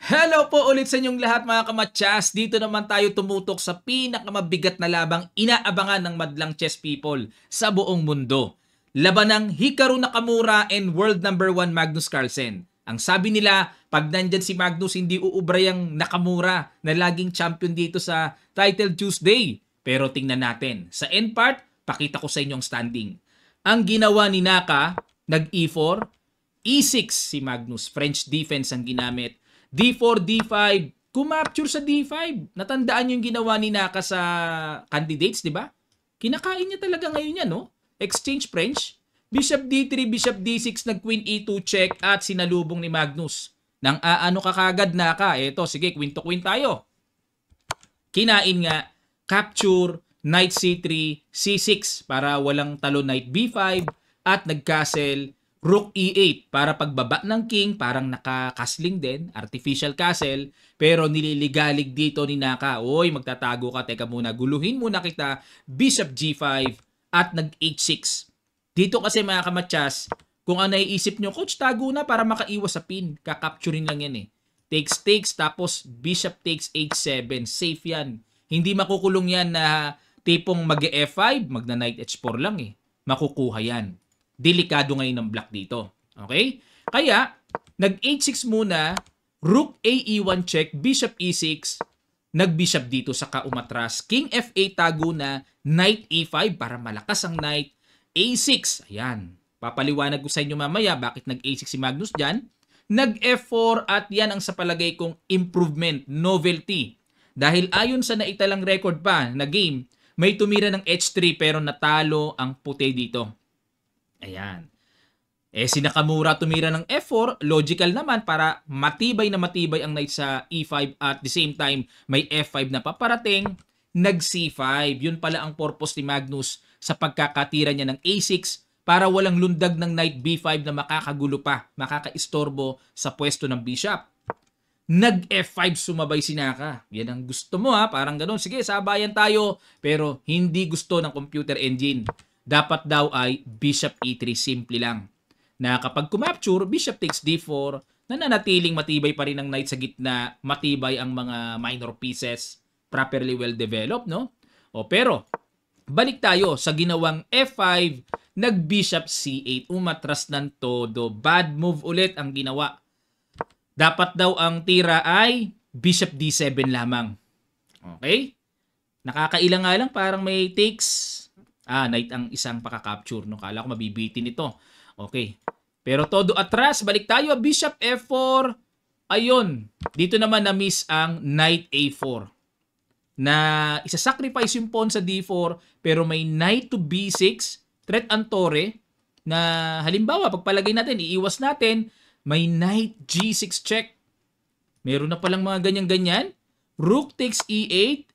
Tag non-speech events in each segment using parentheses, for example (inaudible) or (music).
Hello po ulit sa inyong lahat mga kamatsas. Dito naman tayo tumutok sa pinakamabigat na labang inaabangan ng madlang chess people sa buong mundo. Laban ng Hikaru Nakamura and world number 1 Magnus Carlsen. Ang sabi nila, pag nandyan si Magnus, hindi uubra yung Nakamura na laging champion dito sa Title Tuesday. Pero tingnan natin. Sa end part, pakita ko sa inyong standing. Ang ginawa ni Naka, nag E4, E6 si Magnus, French defense ang ginamit D4, D5, kumapture sa D5. Natandaan yung ginawa ni Naka sa candidates, di ba? Kinakain niya talaga ngayon yan, no? Exchange French. Bishop D3, Bishop D6, nag Queen E2 check at sinalubong ni Magnus. Nang aano ka kagad na ka, eto sige queen to queen tayo. Kinain nga, capture, knight c3, c6 para walang talo knight b5 at nag-castle rook e8 para pagbaba ng king, parang naka-castling din, artificial castle, pero nililigalig dito ni Naka, oy magtatago ka, teka muna, guluhin muna kita, bishop g5 at nag h6. Dito kasi mga kamatsas, kung ano iisip nyo, coach, tago na para makaiwas sa pin, kakapturin lang yan eh. Takes, takes, tapos bishop takes h7, safe yan. Hindi makukulong yan na tipong mag e 5 magna knight h4 lang eh. Makukuha yan delikado ngayon ng black dito. Okay? Kaya, nag-h6 muna, rook ae 1 check, bishop e6, nag-bishop dito sa kaumatras, king f8 tago na, knight e5 para malakas ang knight, a6, ayan. Papaliwanag ko sa inyo mamaya bakit nag-a6 si Magnus dyan. Nag-f4 at yan ang sa palagay kong improvement, novelty. Dahil ayon sa naitalang record pa na game, may tumira ng h3 pero natalo ang puti dito. Ayan. Eh si Nakamura tumira ng F4, logical naman para matibay na matibay ang knight sa E5 at the same time may F5 na paparating, nag C5. Yun pala ang purpose ni Magnus sa pagkakatira niya ng A6 para walang lundag ng knight B5 na makakagulo pa, makakaistorbo sa pwesto ng bishop. Nag F5 sumabay si Naka. Yan ang gusto mo ha, parang ganoon. Sige, sabayan tayo, pero hindi gusto ng computer engine dapat daw ay bishop e3 simple lang. Na kapag kumapture, bishop takes d4, nananatiling matibay pa rin ang knight sa gitna, matibay ang mga minor pieces, properly well developed, no? O pero, balik tayo sa ginawang f5, nag-bishop c8, umatras ng todo, bad move ulit ang ginawa. Dapat daw ang tira ay bishop d7 lamang. Okay? Nakakailang nga lang, parang may takes Ah, knight ang isang pakakapture. No? Kala ko mabibitin ito. Okay. Pero todo atras. Balik tayo. Bishop F4. Ayun. Dito naman na-miss ang knight A4 na isasacrifice yung pawn sa D4 pero may knight to B6 threat ang tore. na halimbawa pagpalagay natin iiwas natin may knight G6 check meron na palang mga ganyan-ganyan rook takes E8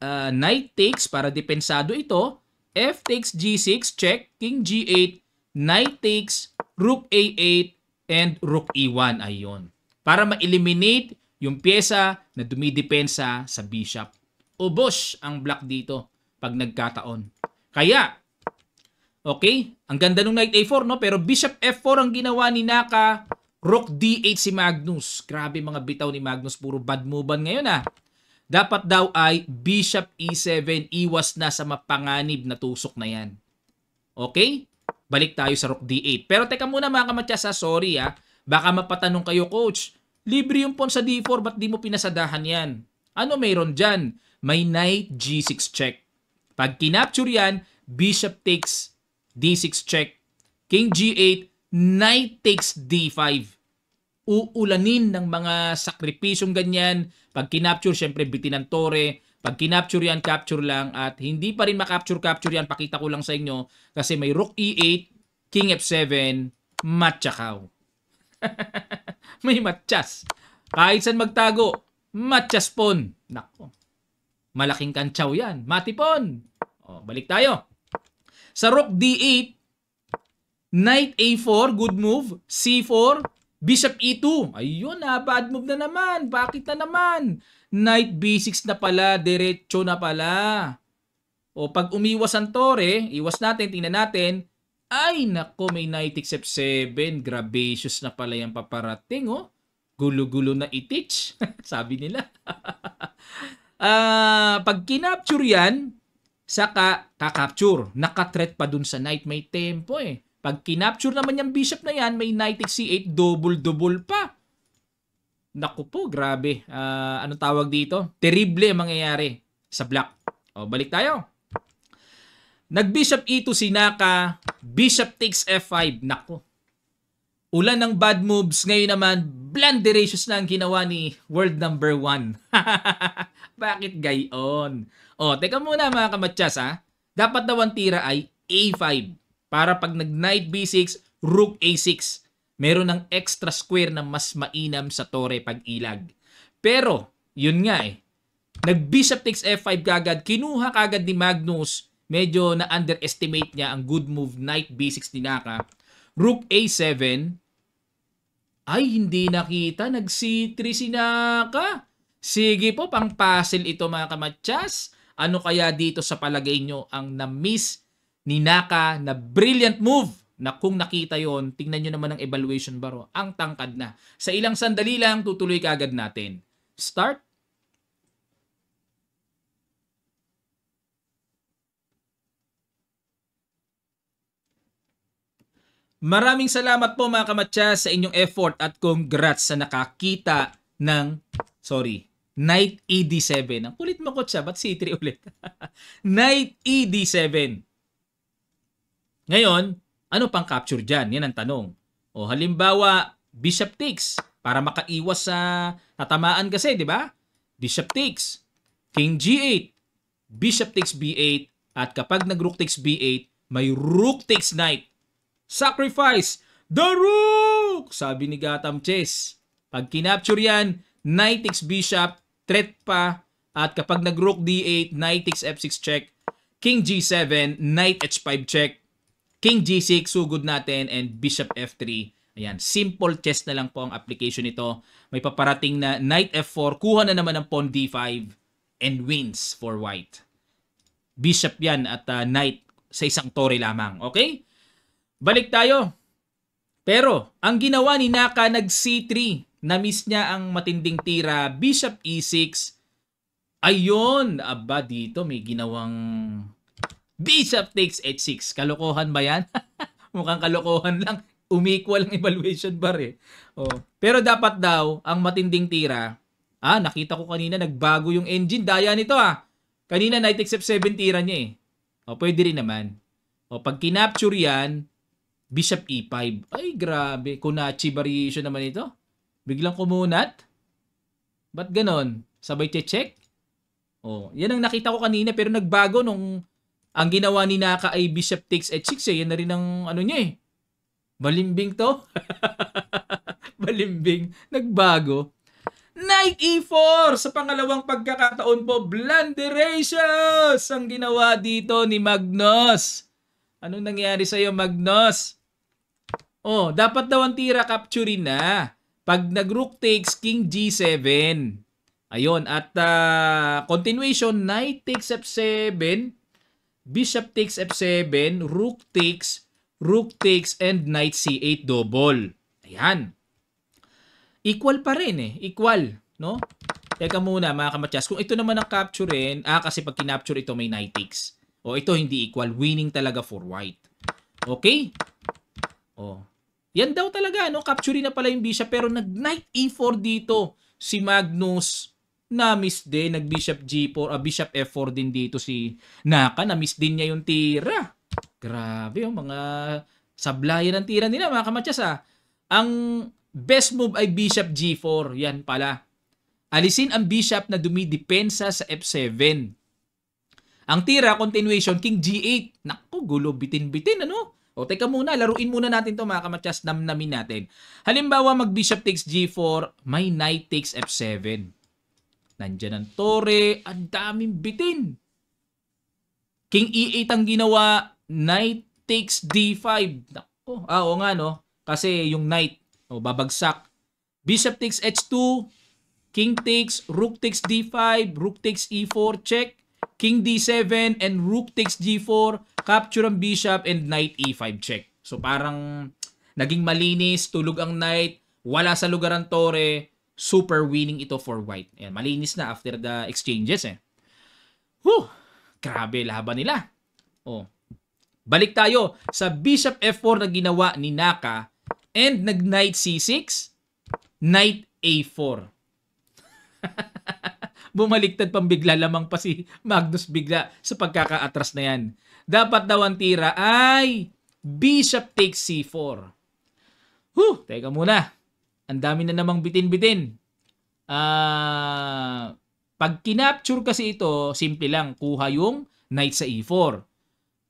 uh, ah, knight takes para depensado ito f takes g6, check, king g8, knight takes, rook a8, and rook e1. Ayun. Para ma-eliminate yung pyesa na dumidepensa sa bishop. Ubos ang black dito pag nagkataon. Kaya, okay, ang ganda ng knight a4, no? Pero bishop f4 ang ginawa ni Naka, rook d8 si Magnus. Grabe mga bitaw ni Magnus, puro bad move ngayon ah. Dapat daw ay bishop e7 iwas na sa mapanganib na tusok na yan. Okay? Balik tayo sa rook d8. Pero teka muna mga kamatsasa, sorry ah. Baka mapatanong kayo coach, libre yung pawn sa d4, ba't di mo pinasadahan yan? Ano mayroon dyan? May knight g6 check. Pag kinapture yan, bishop takes d6 check, king g8, knight takes d5 uulanin ng mga sakripisyong ganyan. Pag kinapture, syempre bitin ng tore. Pag kinapture yan, capture lang. At hindi pa rin makapture-capture yan. Pakita ko lang sa inyo. Kasi may rook e8, king f7, matchakaw. (laughs) may matchas. Kahit saan magtago, matchas pon. Nako. Malaking kantsaw yan. Matipon. O, balik tayo. Sa rook d8, knight a4, good move. c4, Bishop E2. Ayun na, ah, bad move na naman. Bakit na naman? Knight B6 na pala, diretso na pala. O pag umiwas ang tore, iwas natin, tingnan natin. Ay, nako, may knight x7. Grabacious na pala yung paparating, oh. Gulo-gulo na itich, (laughs) sabi nila. uh, (laughs) pag kinapture yan, saka kakapture. Nakatret pa dun sa knight, may tempo eh. Pag kinapture naman yung bishop na yan, may knight takes c8, double-double pa. Naku po, grabe. Uh, ano tawag dito? Terrible mangyayari sa black. O, balik tayo. Nag-bishop e2 si Naka, bishop takes f5. Naku. Ulan ng bad moves. Ngayon naman, blunderacious na ang ginawa ni world number 1. (laughs) Bakit gayon? O, teka muna mga kamatsas ha. Dapat daw ang tira ay a5 para pag nag knight b6, rook a6. Meron ng extra square na mas mainam sa tore pag ilag. Pero, yun nga eh. Nag bishop takes f5 kagad, kinuha kagad ni Magnus. Medyo na-underestimate niya ang good move knight b6 ni Naka. Rook a7. Ay, hindi nakita. Nag c3 si Naka. Sige po, pang puzzle ito mga kamatsas. Ano kaya dito sa palagay nyo ang na-miss ni Naka na brilliant move na kung nakita yon tingnan nyo naman ang evaluation baro, ang tangkad na. Sa ilang sandali lang, tutuloy kaagad natin. Start. Maraming salamat po mga kamatya sa inyong effort at congrats sa nakakita ng, sorry, Knight ED7. Ang kulit mo ko siya, ba't C3 ulit? (laughs) Knight ED7. Ngayon, ano pang capture dyan? Yan ang tanong. O halimbawa, bishop takes para makaiwas sa natamaan kasi, di ba? Bishop takes, king g8, bishop takes b8, at kapag nag-rook takes b8, may rook takes knight. Sacrifice the rook! Sabi ni Gatam Chess. Pag kinapture yan, knight takes bishop, threat pa, at kapag nag-rook d8, knight takes f6 check, king g7, knight h5 check, King G6, sugod natin, and Bishop F3. Ayan, simple chess na lang po ang application nito. May paparating na Knight F4, kuha na naman ng Pawn D5, and wins for White. Bishop yan at uh, Knight sa isang tore lamang. Okay? Balik tayo. Pero, ang ginawa ni Naka nag C3. Na-miss niya ang matinding tira. Bishop E6. Ayun, aba dito may ginawang Bishop takes h6. Kalokohan ba yan? (laughs) Mukhang kalokohan lang. Umequal ang evaluation bar eh. Oh. Pero dapat daw, ang matinding tira, ah, nakita ko kanina nagbago yung engine. Daya nito ah. Kanina knight except 7 tira niya eh. O, oh, pwede rin naman. O, oh, pag kinapture yan, bishop e5. Ay, grabe. Kunachi variation naman ito. Biglang kumunat. Ba't ganon? Sabay che check? O, oh, yan ang nakita ko kanina pero nagbago nung ang ginawa ni Naka ay bishop takes h6 eh. Yan na rin ang ano niya eh. Balimbing to. Balimbing. (laughs) Nagbago. Knight e4 sa pangalawang pagkakataon po. Blunderatious ang ginawa dito ni Magnus. Anong nangyari sa'yo Magnus? Oh, dapat daw ang tira capture na. Pag nag-rook takes king g7. Ayun, at uh, continuation, knight takes f7 bishop takes f7, rook takes, rook takes, and knight c8 double. Ayan. Equal pa rin eh. Equal. No? Teka muna mga kamatyas. Kung ito naman ang capturein, ah kasi pag kinapture ito may knight takes. O ito hindi equal. Winning talaga for white. Okay? O. Yan daw talaga, no? Capture na pala yung bishop pero nag-knight e4 dito si Magnus na-miss din, nag-bishop G4, uh, bishop F4 ah, din dito si Naka, na-miss din niya yung tira. Grabe, yung oh, mga sablayan ng tira nila, mga kamatyas ah. Ang best move ay bishop G4, yan pala. Alisin ang bishop na dumidepensa sa F7. Ang tira, continuation, king G8. Naku, gulo, bitin-bitin, ano? O teka muna, laruin muna natin to mga kamatyas, namnamin natin. Halimbawa, mag-bishop takes G4, may knight takes F7 Nandyan ang tore, ang daming bitin. King E8 ang ginawa, knight takes D5. Nako, ah, oo nga no. Kasi yung knight, oh, babagsak. Bishop takes H2, King takes, Rook takes D5, Rook takes E4, check. King D7 and Rook takes G4, capture ang Bishop and Knight E5, check. So parang naging malinis, tulog ang Knight, wala sa lugar ang Tore, super winning ito for White. Ayan, malinis na after the exchanges eh. Whew! Grabe laban nila. Oh. Balik tayo sa Bishop F4 na ginawa ni Naka and nag Knight C6, Knight A4. Bumaliktad pambigla lamang pa si Magnus bigla sa pagkakaatras na yan. Dapat daw ang tira ay Bishop takes C4. Huh, teka muna. Ang dami na namang bitin-bitin. Ah, uh, pag kinapture kasi ito, simple lang, kuha yung knight sa e4.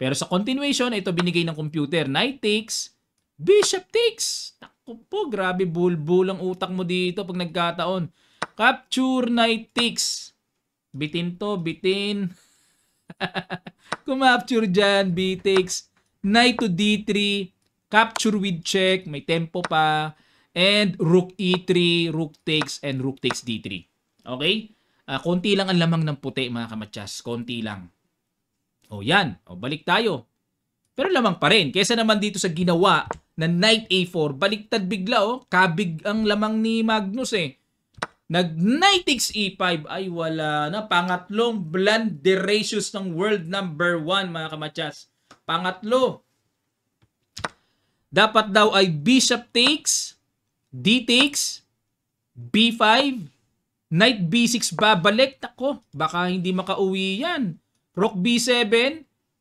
Pero sa continuation, ito binigay ng computer, knight takes, bishop takes. Naku po, grabe bulbul ang utak mo dito pag nagkataon. Capture knight takes. Bitin to, bitin. (laughs) Kumapture dyan, b takes, knight to d3, capture with check, may tempo pa and rook e3, rook takes, and rook takes d3. Okay? Uh, konti lang ang lamang ng puti mga kamatsas. Konti lang. O yan. O balik tayo. Pero lamang pa rin. Kesa naman dito sa ginawa na knight a4, baliktad bigla o. Oh. Kabig ang lamang ni Magnus eh. Nag knight takes e5 ay wala na. Pangatlong blunderacious ng world number 1 mga kamatsas. Pangatlo. Dapat daw ay bishop takes D takes, B5, Knight B6 babalik. Tako, baka hindi makauwi yan. Rook B7,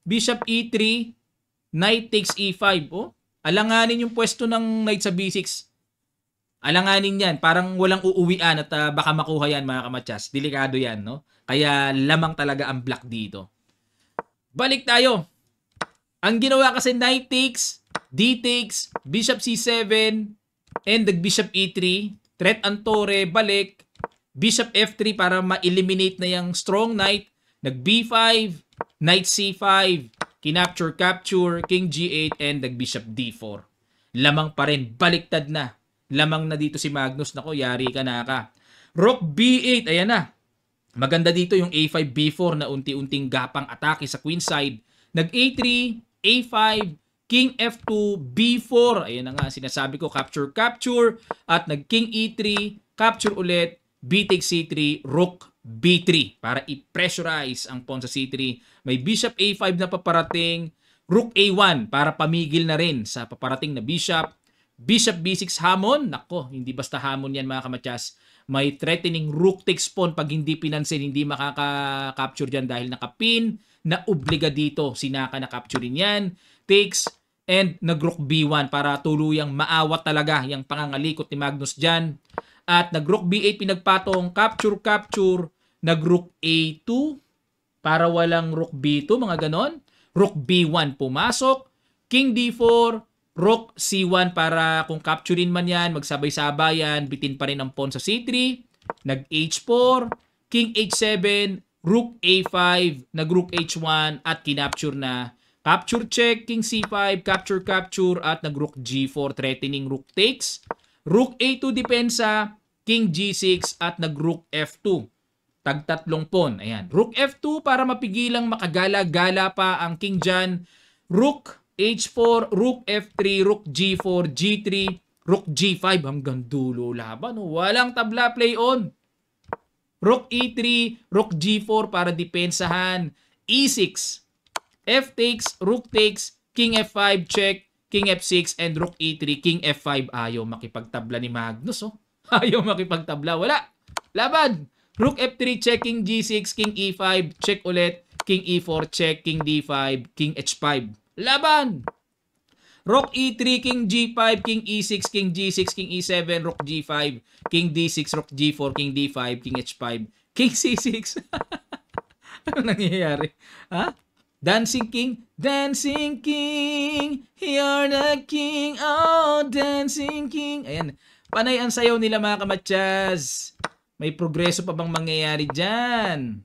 Bishop E3, Knight takes E5. Oh, alanganin yung pwesto ng Knight sa B6. Alanganin yan. Parang walang uuwian at uh, baka makuha yan mga kamatsas. Delikado yan. No? Kaya lamang talaga ang black dito. Balik tayo. Ang ginawa kasi Knight takes, D takes, Bishop C7, and nag-bishop e3, threat ang tore, balik, bishop f3 para ma-eliminate na yung strong knight, nag b5, knight c5, kinapture, capture, king g8, and nag-bishop d4. Lamang pa rin, baliktad na. Lamang na dito si Magnus, nako, yari ka na ka. Rook b8, ayan na. Maganda dito yung a5, b4 na unti-unting gapang atake sa queen side. Nag a3, a5, King F2, B4. Ayan na nga, sinasabi ko, capture, capture. At nag-King E3, capture ulit, B takes C3, Rook B3. Para i-pressurize ang pawn sa C3. May Bishop A5 na paparating, Rook A1 para pamigil na rin sa paparating na Bishop. Bishop B6 hamon. Nako, hindi basta hamon yan mga kamatyas. May threatening Rook takes pawn pag hindi pinansin, hindi makaka-capture dyan dahil nakapin. Naobliga dito, sinaka na capture yan. Takes and nagrukbiwan para tuluyang maawat talaga yung pangangalikot ni Magnus dyan. At nagrook B8 pinagpatong, capture, capture, nagrook A2 para walang rook B2, mga ganon. Rook B1 pumasok, king D4, rook C1 para kung capturein man yan, magsabay-sabayan, bitin pa rin ang pawn sa C3, nag H4, king H7, rook A5, nag rook H1 at kinapture na Capture check, king c5, capture capture at nagrook g4 threatening rook takes. Rook a2 depensa, king g6 at nagrook f2. Tagtatlong pawn. Ayan. Rook f2 para mapigilang makagala-gala pa ang king dyan. Rook h4, rook f3, rook g4, g3, rook g5 hanggang dulo laban. Walang tabla play on. Rook e3, rook g4 para depensahan. e6 f takes, rook takes, king f5, check, king f6, and rook e3, king f5. Ayaw makipagtabla ni Magnus, oh. (laughs) Ayaw makipagtabla. Wala. Laban. Rook f3, check, king g6, king e5, check ulit, king e4, check, king d5, king h5. Laban. Rook e3, king g5, king e6, king g6, king e7, rook g5, king d6, rook g4, king d5, king h5, king c6. (laughs) Anong nangyayari? Ha? Dancing King, Dancing King, you're the king, oh, Dancing King. Ayan, panay ang sayaw nila mga kamatsas. May progreso pa bang mangyayari dyan?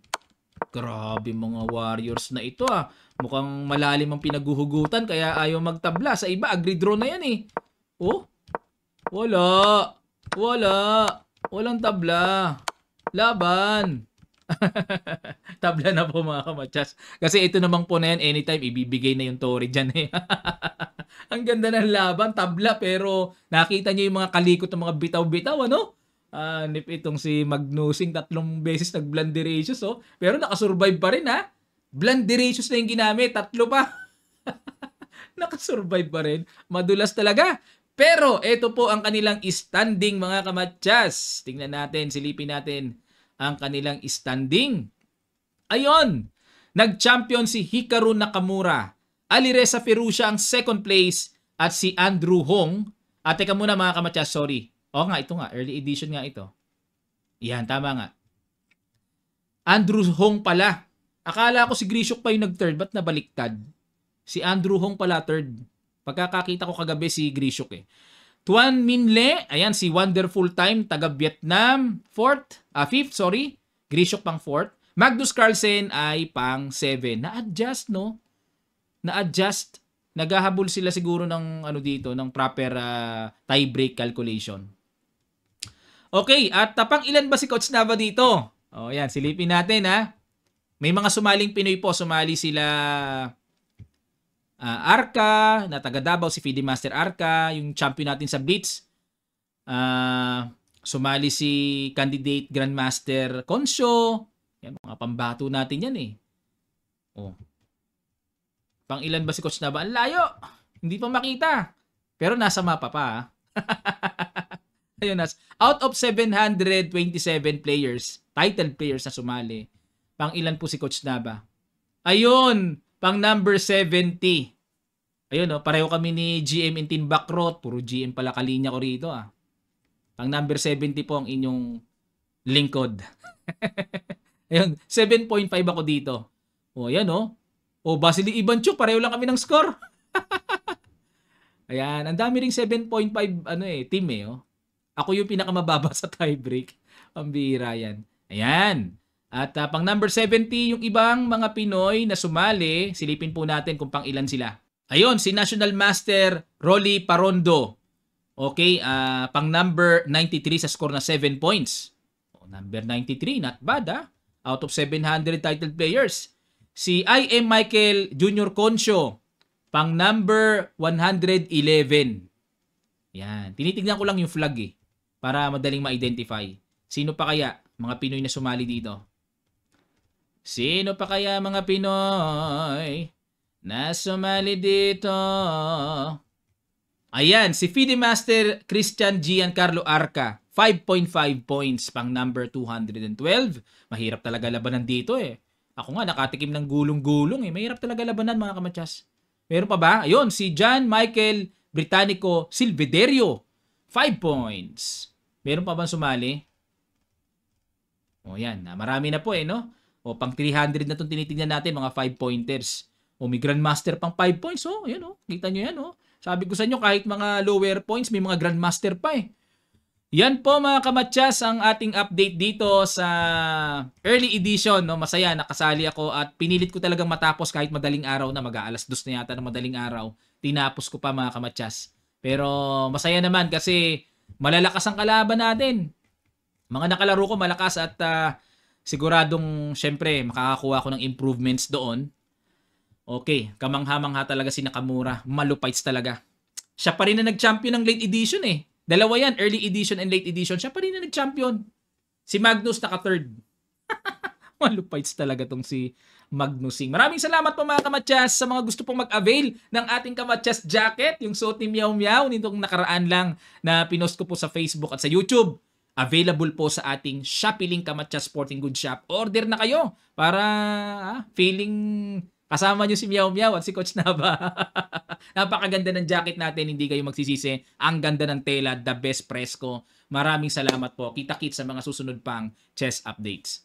Grabe mga warriors na ito ah. Mukhang malalim ang pinaguhugutan kaya ayaw magtabla. Sa iba, agri-draw na yan eh. Oh, wala. Wala. Walang tabla. Laban. (laughs) Tabla na po mga kamatsas. Kasi ito namang po na yan, anytime ibibigay na yung Tori dyan eh. (laughs) Ang ganda ng laban, tabla pero nakita niyo yung mga kalikot ng mga bitaw-bitaw ano? Ah, nip itong si Magnusing tatlong beses nag blunderatious oh. Pero nakasurvive pa rin ha. Blunderatious na yung ginamit, tatlo pa. (laughs) nakasurvive pa rin. Madulas talaga. Pero ito po ang kanilang standing mga kamatsas. Tingnan natin, silipin natin ang kanilang standing. Ayon, nag-champion si Hikaru Nakamura. Alireza Ferrucia ang second place at si Andrew Hong. At ah, teka muna mga kamatyas, sorry. Oo nga, ito nga, early edition nga ito. Yan, tama nga. Andrew Hong pala. Akala ko si Grishuk pa yung nag-third, ba't nabaliktad? Si Andrew Hong pala third. Pagkakakita ko kagabi si Grishuk eh. Tuan Min Le, ayan si Wonderful Time, taga Vietnam, fourth, ah, fifth, sorry, Grishok pang fourth. Magnus Carlsen ay pang 7. Na-adjust, no? Na-adjust. Naghahabol sila siguro ng ano dito, ng proper uh, ah, tie break calculation. Okay, at tapang ilan ba si Coach Nava dito? Oh, ayan, silipin natin ha. May mga sumaling Pinoy po, sumali sila uh, Arca, na taga Davao si Fidi Master Arca, yung champion natin sa Blitz. Uh, sumali si candidate Grandmaster Concho. Yan, mga pambato natin yan eh. Oh. Pang ilan ba si Coach Naba? Ang layo! Hindi pa makita. Pero nasa mapa pa. Ah. (laughs) Ayun, nas. Out of 727 players, title players na sumali, pang ilan po si Coach Naba? Ayun, pang number 70. Ayun, no? pareho kami ni GM Intin Team Puro GM pala kalinya ko rito. Ah. Pang number 70 po ang inyong lingkod. (laughs) Ayun, 7.5 ako dito. O, ayan o. O, Basili Ibanchuk, pareho lang kami ng score. (laughs) ayan, ang dami ring 7.5 ano eh, team eh. Oh. Ako yung pinakamababa sa tiebreak. Pambira yan. Ayan. At uh, pang number 70, yung ibang mga Pinoy na sumali, silipin po natin kung pang ilan sila. Ayun, si National Master Rolly Parondo. Okay, uh, pang number 93 sa score na 7 points. Oh, number 93, not bad ah. Out of 700 titled players. Si I.M. Michael Junior Concho, pang number 111. Yan, tinitignan ko lang yung flag eh, para madaling ma-identify. Sino pa kaya mga Pinoy na sumali dito? Sino pa kaya mga Pinoy na sumali dito. Ayan, si Fide Master Christian Giancarlo Arca. 5.5 points pang number 212. Mahirap talaga labanan dito eh. Ako nga, nakatikim ng gulong-gulong eh. Mahirap talaga labanan mga kamatsas. Meron pa ba? Ayun, si John Michael Britannico Silvederio. 5 points. Meron pa bang sumali? O yan, marami na po eh, no? O pang 300 na itong tinitingnan natin, mga 5 pointers. O may Grandmaster pang 5 points. Oh, yun oh. Kita nyo yan oh. Sabi ko sa inyo, kahit mga lower points, may mga Grandmaster pa eh. Yan po mga kamatsas ang ating update dito sa early edition. No? Masaya, nakasali ako at pinilit ko talagang matapos kahit madaling araw na mag-aalas dos na yata ng madaling araw. Tinapos ko pa mga kamatsas. Pero masaya naman kasi malalakas ang kalaban natin. Mga nakalaro ko malakas at uh, siguradong syempre makakakuha ako ng improvements doon Okay, kamangha-mangha talaga si Nakamura. Malupites talaga. Siya pa rin na nag-champion ng late edition eh. Dalawa yan, early edition and late edition. Siya pa rin na nag-champion. Si Magnus naka-third. (laughs) Malupites talaga tong si Magnusing. Maraming salamat po mga kamatyas sa mga gusto pong mag-avail ng ating kamatyas jacket. Yung suot ni Miao Miao nitong nakaraan lang na pinost ko po sa Facebook at sa YouTube available po sa ating Shopee Link Kamatcha Sporting Goods Shop. Order na kayo para ah, feeling Kasama nyo si Miao Miao at si Coach Nava. (laughs) Napakaganda ng jacket natin, hindi kayo magsisisi. Ang ganda ng tela, the best presko. Maraming salamat po. Kita-kit sa mga susunod pang chess updates.